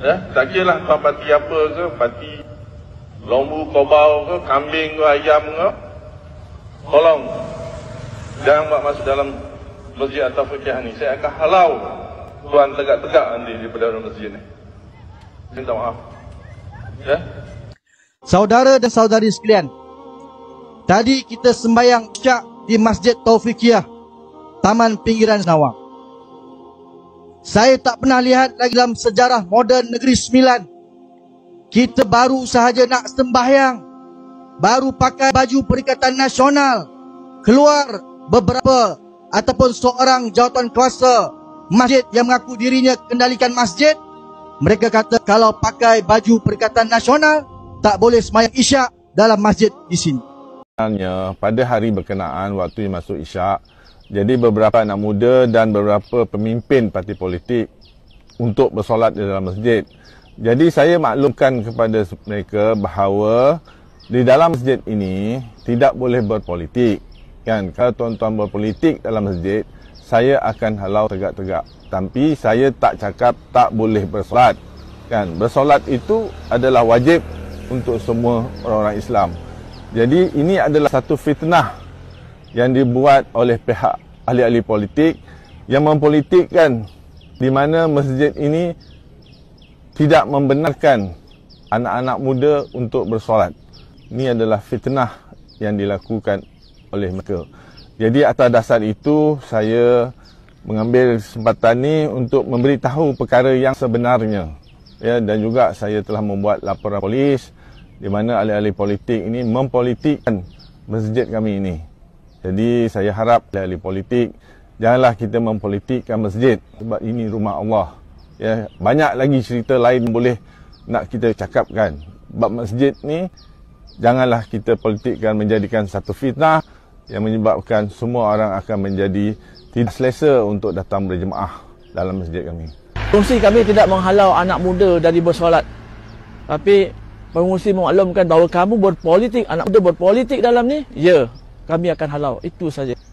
Ya, tak kira lah tuan parti apa ke, parti lombu kobau ke, kambing ke, ayam ke. Tolong. Jangan buat masuk dalam masjid atau fikir ni. Saya akan halau tuan tegak-tegak nanti daripada dalam masjid ni. Minta maaf. Ya. Saudara dan saudari sekalian. Tadi kita sembayang cak di Masjid Taufiqiyah, Taman Pinggiran Senawang. Saya tak pernah lihat lagi dalam sejarah moden negeri Sembilan. Kita baru sahaja nak sembahyang. Baru pakai baju Perikatan Nasional. Keluar beberapa ataupun seorang jawatan kuasa masjid yang mengaku dirinya kendalikan masjid. Mereka kata kalau pakai baju Perikatan Nasional tak boleh semayang isyak dalam masjid di sini. Pada hari berkenaan waktu yang masuk isyak, jadi beberapa anak muda dan beberapa pemimpin parti politik untuk bersolat di dalam masjid. Jadi saya maklumkan kepada mereka bahawa di dalam masjid ini tidak boleh berpolitik. Kan kalau tuan-tuan berpolitik dalam masjid, saya akan halau tegak-tegak. Tapi saya tak cakap tak boleh bersolat. Kan bersolat itu adalah wajib untuk semua orang-orang Islam. Jadi ini adalah satu fitnah yang dibuat oleh pihak ahli-ahli politik yang mempolitikkan di mana masjid ini tidak membenarkan anak-anak muda untuk bersolat. Ini adalah fitnah yang dilakukan oleh mereka. Jadi atas dasar itu saya mengambil kesempatan ini untuk memberitahu perkara yang sebenarnya. Ya, dan juga saya telah membuat laporan polis di mana ahli-ahli politik ini mempolitikkan masjid kami ini. Jadi saya harap dari politik janganlah kita mempolitikkan masjid sebab ini rumah Allah. Ya, banyak lagi cerita lain boleh nak kita cakapkan. Bab masjid ni janganlah kita politikkan menjadikan satu fitnah yang menyebabkan semua orang akan menjadi tidak selesa untuk datang berjemaah dalam masjid kami. Pengungsi kami tidak menghalau anak muda dari bersolat. Tapi pengungsi memaklumkan bahawa kamu berpolitik, anak muda berpolitik dalam ni? Ya kami akan halau itu saja